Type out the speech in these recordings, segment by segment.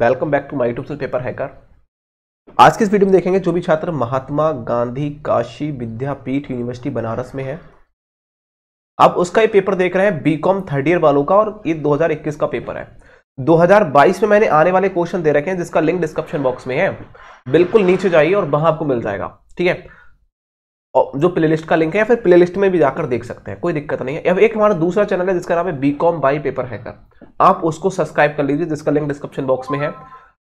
welcome back to my tube paper hacker आज के इस वीडियो में देखेंगे जो भी छात्र महात्मा गांधी काशी विद्यापीठ यूनिवर्सिटी बनारस में है आप उसका ये पेपर देख रहे हैं बी कॉम थर्ड ईयर वालों का और ये 2021 का पेपर है 2022 में मैंने आने वाले क्वेश्चन दे रखे हैं जिसका लिंक डिस्क्रिप्शन बॉक्स में है बिल्कुल नीचे जाइए और वहां आपको मिल जाएगा ठीक है जो प्लेलिस्ट का लिंक है या फिर प्लेलिस्ट में भी जाकर देख सकते हैं कोई दिक्कत नहीं है अब एक हमारा दूसरा चैनल है जिसका नाम है B com by paper hacker आप उसको सब्सक्राइब कर लीजिए जिसका लिंक डिस्क्रिप्शन बॉक्स में है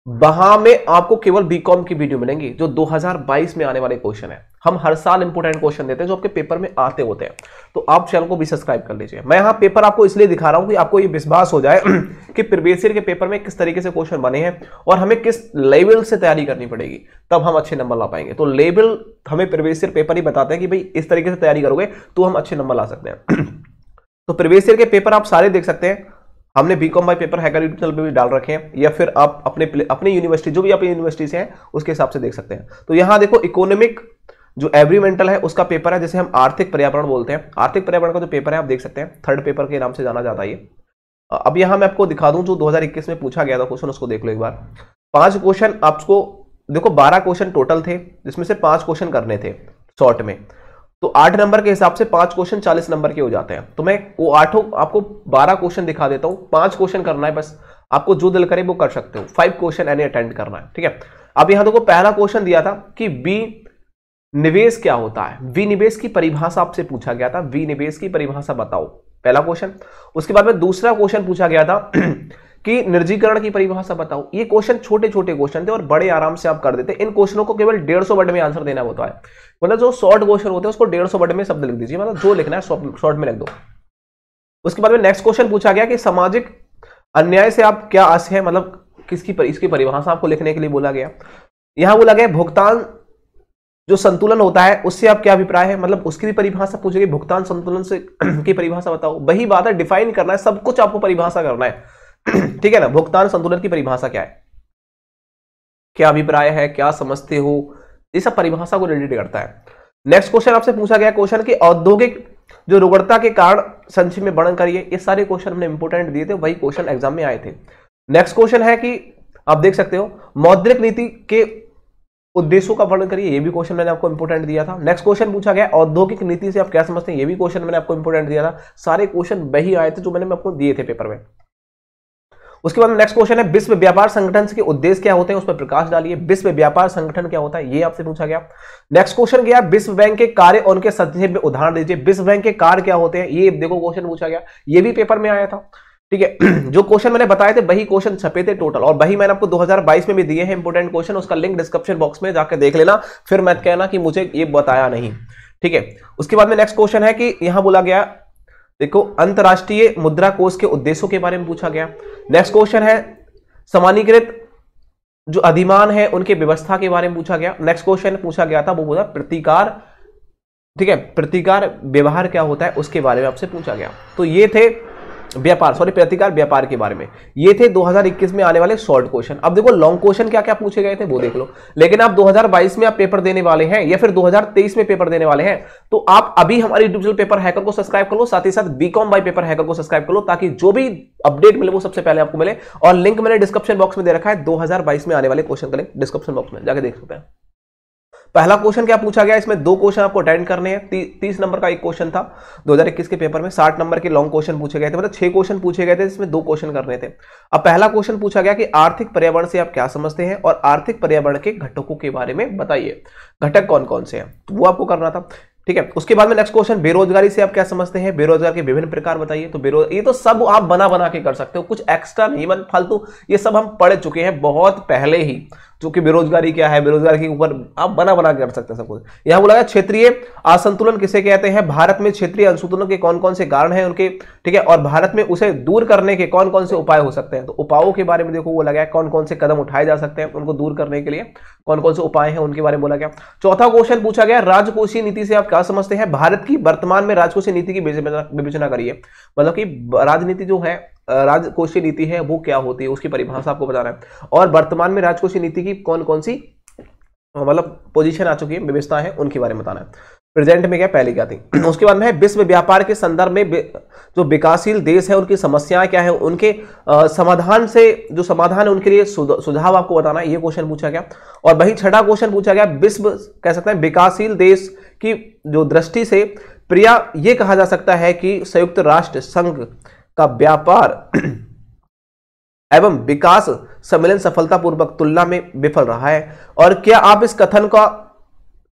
वहां में आपको केवल बीकॉम की वीडियो मिलेंगी जो 2022 में आने वाले क्वेश्चन है हम हर साल इंपोर्टेंट क्वेश्चन देते हैं जो आपके पेपर में आते होते हैं तो आप चैनल को भी सब्सक्राइब कर लीजिए मैं यहां पेपर आपको इसलिए दिखा रहा हूं कि आपको ये विश्वास हो जाए कि प्रीवियस के पेपर में किस तरीके से क्वेश्चन बने हैं और हमें किस लेवल से तैयारी करनी पड़ेगी तब हम अच्छे नंबर ला पाएंगे तो लेवल हमें प्रीवियस पेपर ही बताते हैं कि भाई इस तरीके से तैयारी करोगे तो हम अच्छे नंबर ला सकते हैं तो प्रीवियस के पेपर आप सारे देख सकते हैं हमने B com by paper hacker YouTube channel पर भी डाल रखे हैं या फिर आप अपने अपनी यूनिवर्सिटी जो भी अपनी यूनिवर्सिटी से हैं उसके हिसाब से देख सकते हैं तो यहाँ देखो इकोनॉमिक जो एवरीमेंटल है उसका पेपर है जैसे हम आर्थिक पर्यावरण बोलते हैं आर्थिक पर्यावरण का जो पेपर है आप देख सकते हैं थर्ड पेपर के नाम से जाना जाता है ये अब यहाँ मैं आपको दिखा दूं जो दो में पूछा गया था क्वेश्चन उसको देख लो एक बार पांच क्वेश्चन आपको देखो बारह क्वेश्चन टोटल थे जिसमें से पांच क्वेश्चन करने थे शॉर्ट में तो आठ नंबर के हिसाब से पांच क्वेश्चन चालीस नंबर के हो जाते हैं तो मैं वो आठों आपको बारह क्वेश्चन दिखा देता हूं पांच क्वेश्चन करना है बस आपको जो दिल करे वो कर सकते हो फाइव क्वेश्चन एनी अटेंड करना है ठीक है अब यहां देखो पहला क्वेश्चन दिया था कि बी निवेश क्या होता है वी निवेश की परिभाषा आपसे पूछा गया था वी निवेश की परिभाषा बताओ पहला क्वेश्चन उसके बाद में दूसरा क्वेश्चन पूछा गया था कि निर्जीकरण की परिभाषा बताओ ये क्वेश्चन छोटे छोटे क्वेश्चन थे और बड़े आराम से आप कर देते इन क्वेश्चनों को केवल डेढ़ सौ वर्ड में आंसर देना होता है मतलब जो शॉर्ट क्वेश्चन होते हैं उसको डेढ़ सौ वर्ड में शब्द लिख दीजिए मतलब जो लिखना है शॉर्ट में लिख दो उसके बाद में नेक्स्ट क्वेश्चन पूछा गया कि सामाजिक अन्याय से आप क्या आशय है मतलब किसकी पर, इसकी परिभाषा आपको लिखने के लिए बोला गया यहां बोला गया भुगतान जो संतुलन होता है उससे आप क्या अभिप्राय है मतलब उसकी भी परिभाषा पूछेगी भुगतान संतुलन से की परिभाषा बताओ वही बात है डिफाइन करना है सब कुछ आपको परिभाषा करना है ठीक है ना भुगतान संतुलन की परिभाषा क्या है क्या अभिप्राय है क्या समझते हो ये सब परिभाषा को रिलेटेड करता है नेक्स्ट क्वेश्चन आपसे पूछा गया क्वेश्चन कि औद्योगिक जो रुगड़ता के कारण संक्षिप्त में वर्णन करिए ये सारे क्वेश्चन हमने इंपोर्टेंट दिए थे वही क्वेश्चन एग्जाम में आए थे नेक्स्ट क्वेश्चन है कि आप देख सकते हो मौद्रिक नीति के उद्देश्यों का वर्णन करिए ये भी क्वेश्चन मैंने आपको इंपोर्टेंट दिया था नेक्स्ट क्वेश्चन पूछा गया औद्योगिक नीति से आप क्या समझते हैं ये भी क्वेश्चन मैंने आपको इंपोर्टेंट दिया था सारे क्वेश्चन वही आए थे जो मैंने आपको दिए थे पेपर में उसके बाद नेक्स्ट क्वेश्चन है विश्व व्यापार संगठन के उद्देश्य क्या होते हैं उस पर प्रकाश डालिए विश्व व्यापार संगठन क्या होता है ये आपसे पूछा गया नेक्स्ट क्वेश्चन गया विश्व बैंक के कार्य और उनके संक्षेप में उदाहरण दीजिए विश्व बैंक के कार्य क्या होते हैं ये देखो क्वेश्चन पूछा गया ये भी पेपर में आया था ठीक है जो क्वेश्चन मैंने बताए थे वही क्वेश्चन छपे थे टोटल और वही मैंने आपको 2022 में भी दिए हैं इंपोर्टेंट क्वेश्चन उसका लिंक डिस्क्रिप्शन बॉक्स में जाकर देख लेना फिर मैं कहना कि मुझे ये बताया नहीं ठीक है उसके बाद में नेक्स्ट क्वेश्चन है कि यहां बोला गया देखो अंतर्राष्ट्रीय मुद्रा कोष के उद्देश्यों के बारे में पूछा गया नेक्स्ट क्वेश्चन है सामान्यकृत जो अधिमान है उनके व्यवस्था के बारे में पूछा गया नेक्स्ट क्वेश्चन पूछा गया था वो बोला प्रतिकार ठीक है प्रतिकार व्यवहार क्या होता है उसके बारे में आपसे पूछा गया तो ये थे व्यापार सॉरी प्रतिकार व्यापार के बारे में ये थे 2021 में आने वाले शॉर्ट क्वेश्चन अब देखो लॉन्ग क्वेश्चन क्या क्या पूछे गए थे वो देख लो लेकिन आप 2022 में आप पेपर देने वाले हैं या फिर 2023 में पेपर देने वाले हैं तो आप अभी हमारे यूट्यूब चैनल पेपर हैकर को सब्सक्राइब कर लो साथ ही साथ बीकॉम बाई पेपर हैकर को सब्सक्राइब कर लो ताकि जो भी अपडेट मिले वो सबसे पहले आपको मिले और लिंक मैंने डिस्क्रिप्शन बॉक्स में दे रखा है दो में आने वाले क्वेश्चन का लिंक डिस्क्रिप्शन बॉक्स में जाकर देख सकते हैं पहला क्वेश्चन क्या पूछा गया इसमें दो क्वेश्चन आपको अटेंड करने हैं ती, तीस नंबर का एक क्वेश्चन था 2021 के पेपर में साठ नंबर के लॉन्ग क्वेश्चन पूछे गए थे मतलब छह क्वेश्चन पूछे गए थे जिसमें दो क्वेश्चन करने थे अब पहला क्वेश्चन पूछा गया कि आर्थिक पर्यावरण से आप क्या समझते हैं और आर्थिक पर्यावरण के घटकों के बारे में बताइए घटक कौन कौन से हैं तो वो आपको करना था ठीक है उसके बाद में नेक्स्ट क्वेश्चन बेरोजगारी से आप क्या समझते हैं बेरोजगार के विभिन्न प्रकार बताइए तो बेरोज ये तो सब आप बना बना के कर सकते हो कुछ एक्स्ट्रा नहीं बन फालतू ये सब हम पढ़ चुके हैं बहुत पहले ही चूंकि बेरोजगारी क्या है बेरोजगारी के ऊपर आप बना बना कर सकते हैं सब कुछ यहां बोला गया क्षेत्रीय असंतुलन किसे कहते हैं भारत में क्षेत्रीय असंतुलन के कौन कौन से कारण हैं उनके ठीक है और भारत में उसे दूर करने के कौन कौन से उपाय हो सकते हैं तो उपायों के बारे में देखो वो लगाया कौन कौन से कदम उठाए जा सकते हैं उनको दूर करने के लिए कौन कौन से उपाय हैं उनके बारे में बोला गया चौथा क्वेश्चन पूछा गया राजकोषीय नीति से आप क्या समझते हैं भारत की वर्तमान में राजकोषीय नीति की विवेचना करिए मतलब की राजनीति जो है राजकोषीय नीति है वो क्या होती है उसकी परिभाषा आपको बता रहा है और वर्तमान में राजकोषीय नीति की कौन कौन सी मतलब पोजीशन आ चुकी है व्यवस्था है उनके बारे में बताना है प्रेजेंट में क्या पहले क्या थी उसके बाद में है विश्व व्यापार के संदर्भ में जो विकासशील देश है उनकी समस्याएं क्या है उनके समाधान से जो समाधान है उनके लिए सुझाव आपको बताना है ये क्वेश्चन पूछा गया और वही छठा क्वेश्चन पूछा गया विश्व कह सकते हैं विकासशील देश की जो दृष्टि से प्रिया ये कहा जा सकता है कि संयुक्त राष्ट्र संघ का व्यापार एवं विकास सम्मेलन सफलतापूर्वक तुलना में विफल रहा है और क्या आप इस कथन का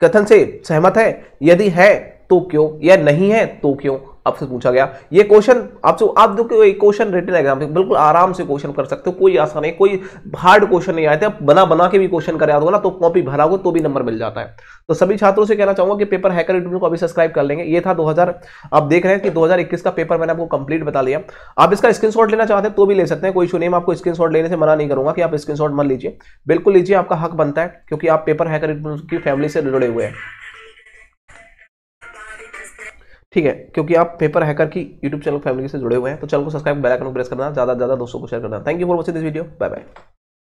कथन से सहमत है यदि है तो क्यों या नहीं है तो क्यों आपसे पूछा गया ये क्वेश्चन आपसे आप देखो एक क्वेश्चन रिटर्न एग्जाम में बिल्कुल आराम से क्वेश्चन कर सकते हो कोई आसान नहीं कोई हार्ड क्वेश्चन नहीं आए थे आप बना बना के भी क्वेश्चन कर याद होगा ना तो कॉपी भरा हो तो भी नंबर मिल जाता है तो सभी छात्रों से कहना चाहूंगा कि पेपर हैकर यूट्यूब को अभी सब्सक्राइब कर लेंगे ये था 2000 आप देख रहे हैं कि 2021 का पेपर मैंने आपको कंप्लीट बता लिया आप इसका स्क्रीनशॉट लेना चाहते हैं तो भी ले सकते हैं कोई इशू नहीं मैं आपको स्क्रीनशॉट लेने से मना नहीं करूंगा कि आप स्क्रीनशॉट मत लीजिए बिल्कुल लीजिए आपका हक बनता है क्योंकि आप पेपर हैकर यूट्यूब की फैमिली से जुड़े हुए हैं ठीक है क्योंकि आप पेपर हैकर की यूट्यूब चैनल फैमिली से जुड़े हुए हैं तो चैनल को सब्सक्राइब बैलाइकन प्रेस करना ज़्यादा ज़्यादा दोस्तों को शेयर करना thank you for watching this video bye bye